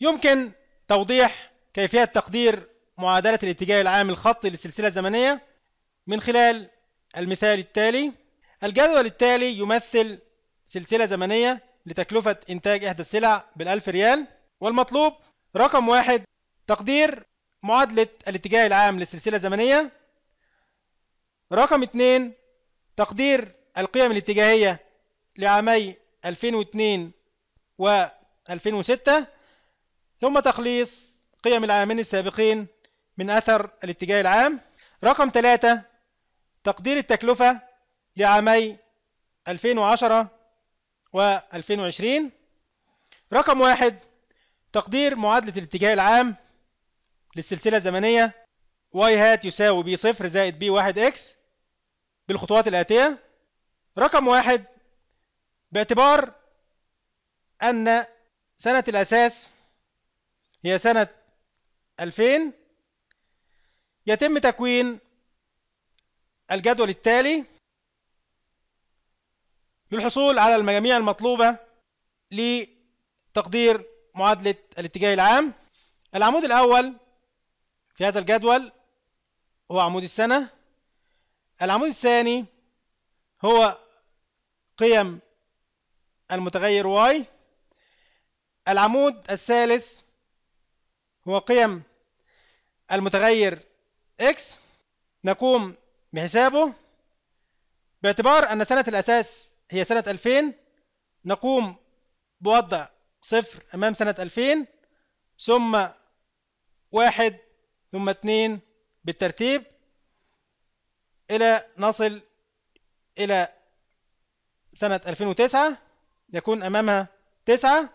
يمكن توضيح كيفية تقدير معادلة الاتجاه العام الخطي للسلسلة الزمنية من خلال المثال التالي الجدول التالي يمثل سلسلة زمنية لتكلفة إنتاج إحدى السلع بالألف ريال والمطلوب رقم واحد تقدير معادلة الاتجاه العام للسلسلة الزمنية رقم اثنين تقدير القيم الاتجاهية لعامي 2002 و 2006 ثم تخليص قيم العامين السابقين من أثر الاتجاه العام رقم ثلاثة تقدير التكلفة لعامي 2010 و 2020 رقم واحد تقدير معادلة الاتجاه العام للسلسلة الزمنية y هات يساوي b صفر زائد b واحد x بالخطوات الآتية رقم واحد باعتبار أن سنة الأساس هي سنة 2000 يتم تكوين الجدول التالي للحصول على المجاميع المطلوبة لتقدير معادلة الاتجاه العام العمود الأول في هذا الجدول هو عمود السنة العمود الثاني هو قيم المتغير y العمود الثالث وقيم المتغير x نقوم بحسابه باعتبار أن سنة الأساس هي سنة 2000 نقوم بوضع صفر أمام سنة 2000 ثم واحد ثم اثنين بالترتيب إلى نصل إلى سنة 2009 يكون أمامها 9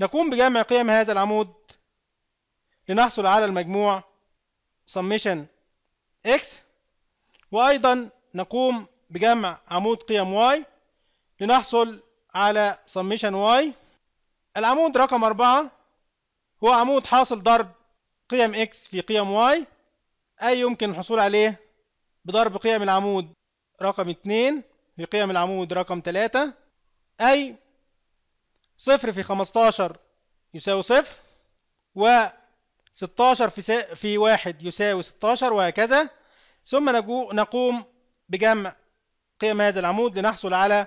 نقوم بجمع قيم هذا العمود لنحصل على المجموع summation x وأيضا نقوم بجمع عمود قيم y لنحصل على summation y العمود رقم أربعة هو عمود حاصل ضرب قيم x في قيم y أي يمكن الحصول عليه بضرب قيم العمود رقم اتنين في قيم العمود رقم تلاتة أي صفر في خمستاشر يساوي صفر و 16 في, سا... في واحد يساوي 16 وهكذا ثم نجو... نقوم بجمع قيم هذا العمود لنحصل على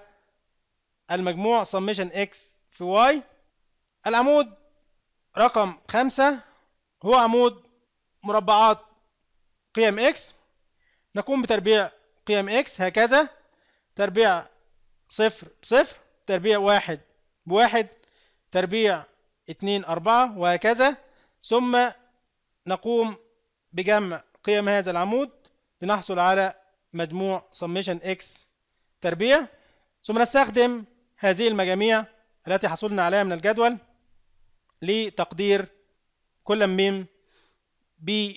المجموع سميشن اكس في واي العمود رقم خمسة هو عمود مربعات قيم اكس نقوم بتربيع قيم اكس هكذا تربيع صفر بصفر تربيع واحد بواحد تربيع اتنين أربعة وهكذا ثم نقوم بجمع قيم هذا العمود لنحصل على مجموع سميشن اكس تربيع ثم نستخدم هذه المجاميع التي حصلنا عليها من الجدول لتقدير كل م ب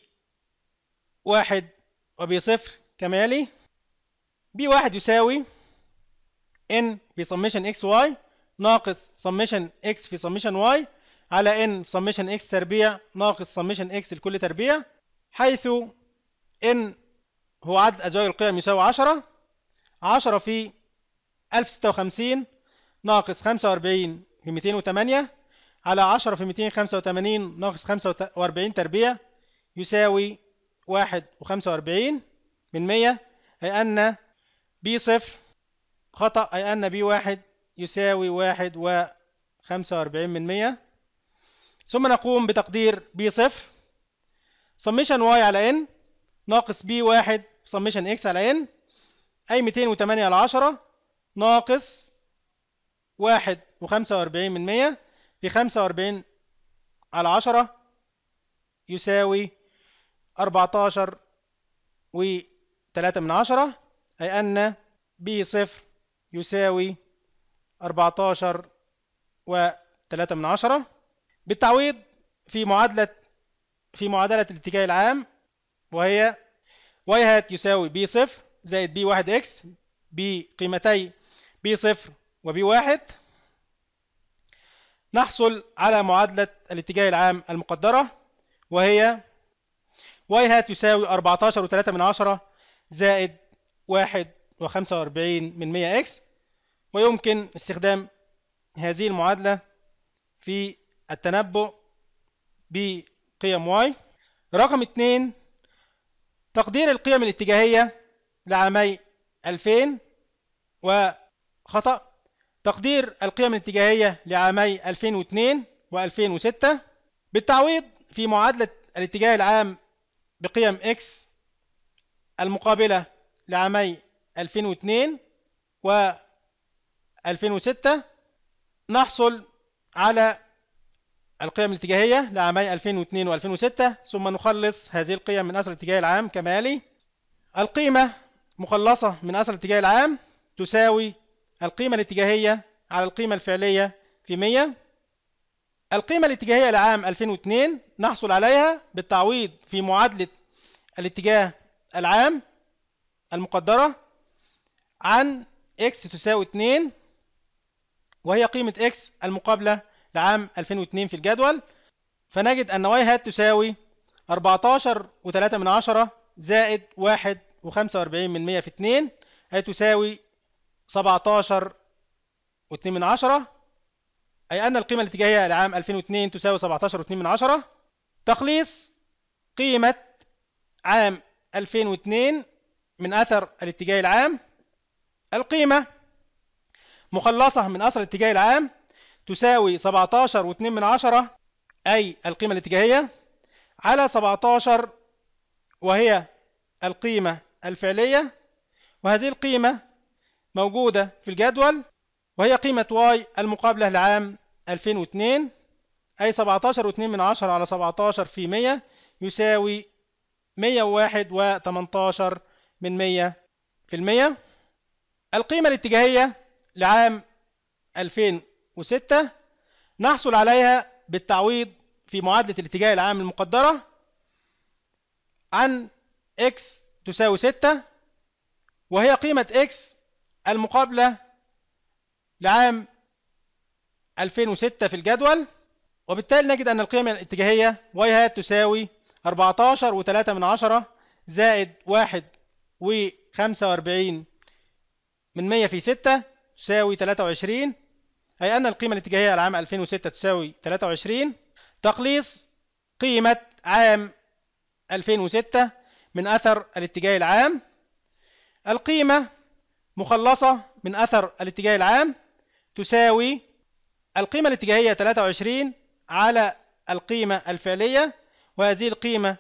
واحد وب صفر كما يلي ب واحد يساوي n في سميشن اكس واي ناقص سميشن اكس في سميشن واي على ان سميشن اكس تربيع ناقص سميشن اكس لكل تربيع حيث ان هو عدد ازواج القيم يساوي 10 10 في 1056 ناقص 45 في 208 على 10 في 285 ناقص 45 تربيع يساوي 1.45 من 100 أي أن بي صفر خطأ أي أن بي واحد يساوي 1 و 45 من 100 ثم نقوم بتقدير بي صفر سميشن y على n ناقص بي واحد سميشن x على n أي 208 على 10 ناقص واحد وخمسة وأربعين من مية في خمسة وأربعين على عشرة يساوي أربعتاشر وثلاثة من عشرة أي أن ب صفر يساوي أربعتاشر وثلاثة من عشرة بالتعويض في معادلة في معادلة الاتجاه العام وهي y هات يساوي b صفر زائد b واحد x بقيمتي b صفر وبي واحد نحصل على معادلة الاتجاه العام المقدرة وهي y هات يساوي أربعتاشر وتلاتة من عشرة زائد واحد وخمسة وأربعين من مية إكس ويمكن استخدام هذه المعادلة في التنبؤ بقيم واي رقم اتنين تقدير القيم الاتجاهية لعامي 2000 وخطأ تقدير القيم الاتجاهية لعامي 2002 و2006 بالتعويض في معادلة الاتجاه العام بقيم x المقابلة لعامي 2002 و 2006 نحصل على القيم الاتجاهية لعامي 2002 و2006 ثم نخلص هذه القيم من أثر الاتجاه العام كما يلي القيمة مخلصة من أثر الاتجاه العام تساوي القيمة الاتجاهية على القيمة الفعلية في 100 القيمة الاتجاهية لعام 2002 نحصل عليها بالتعويض في معادلة الاتجاه العام المقدرة عن x تساوي 2 وهي قيمة x المقابلة لعام 2002 في الجدول فنجد أن واي هات تساوي 14 و3 من عشرة زائد 1 و45 من 100 في 2 هتساوي 17 و2 من عشرة أي أن القيمة الاتجاهية لعام 2002 تساوي 17 و2 من عشرة تخليص قيمة عام 2002 من أثر الاتجاه العام القيمة مخلصة من أثر الاتجاه العام تساوي 17 و2 من عشرة أي القيمة الاتجاهية على 17 وهي القيمة الفعلية وهذه القيمة موجودة في الجدول وهي قيمة y المقابلة لعام 2002 أي 17 و2 من عشرة على 17 في 100 يساوي 101 و18 من 100 في المية القيمة الاتجاهية لعام 2002 وستة نحصل عليها بالتعويض في معادلة الاتجاه العام المقدرة عن x تساوي ستة وهي قيمة x المقابلة لعام 2006 في الجدول وبالتالي نجد أن القيمة الاتجاهية y هات تساوي 14 وتلاتة من عشرة زائد واحد وخمسة وأربعين من مية في ستة تساوي تلاتة وعشرين أي أن القيمة الاتجاهية لعام 2006 تساوي 23 تقليص قيمة عام 2006 من أثر الاتجاه العام القيمة مخلصة من أثر الاتجاه العام تساوي القيمة الاتجاهية 23 على القيمة الفعلية وهذه القيمة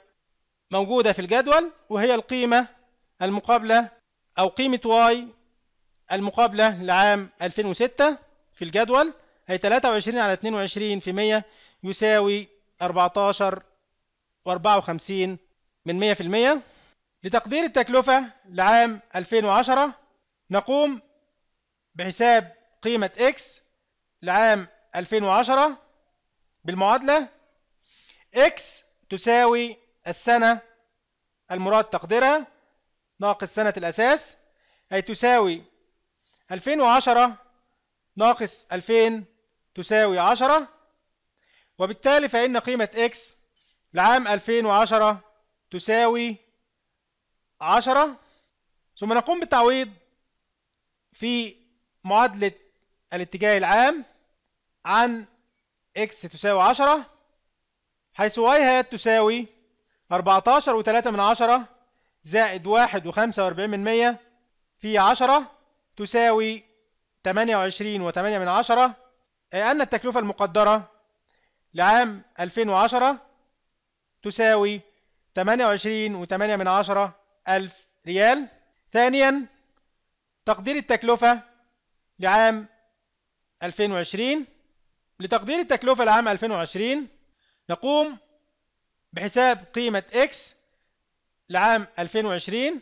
موجودة في الجدول وهي القيمة المقابلة أو قيمة واي المقابلة لعام 2006 في الجدول هي 23 على 22 في 100 يساوي 14 و54 من 100% في المية لتقدير التكلفة لعام 2010 نقوم بحساب قيمة X لعام 2010 بالمعادلة X تساوي السنة المراد تقديرها ناقص سنة الأساس أي تساوي 2010 ناقص 2000 تساوي 10 وبالتالي فإن قيمة X لعام 2010 تساوي 10 ثم نقوم بالتعويض في معادلة الاتجاه العام عن X تساوي 10 حيث Y هات تساوي 14 و3 من 10 زائد 1 و45 من 100 في 10 تساوي 28 و8 من عشرة أن التكلفة المقدرة لعام 2010 تساوي 28 وثمانية من عشرة ألف ريال ثانيا تقدير التكلفة لعام 2020 لتقدير التكلفة لعام 2020 نقوم بحساب قيمة X لعام 2020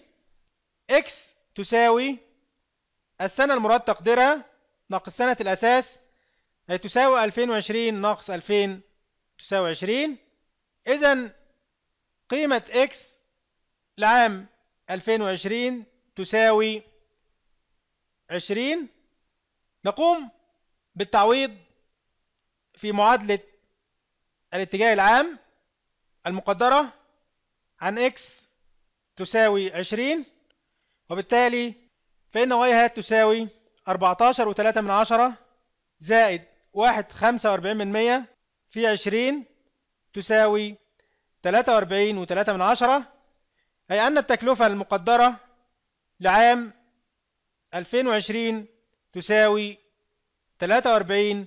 X تساوي السنة المراد تقديرها ناقص سنة الأساس هي تساوي 2020 ناقص 2000 تساوي 20 إذا قيمة X لعام 2020 تساوي 20 نقوم بالتعويض في معادلة الاتجاه العام المقدرة عن X تساوي 20 وبالتالي فإن واي هات تساوي 14 وثلاثة من عشرة زائد واحد خمسة وأربعين من مية في عشرين تساوي تلاتة وأربعين وتلاتة من عشرة أي أن التكلفة المقدرة لعام ألفين وعشرين تساوي تلاتة وأربعين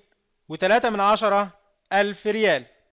وتلاتة من عشرة ألف ريال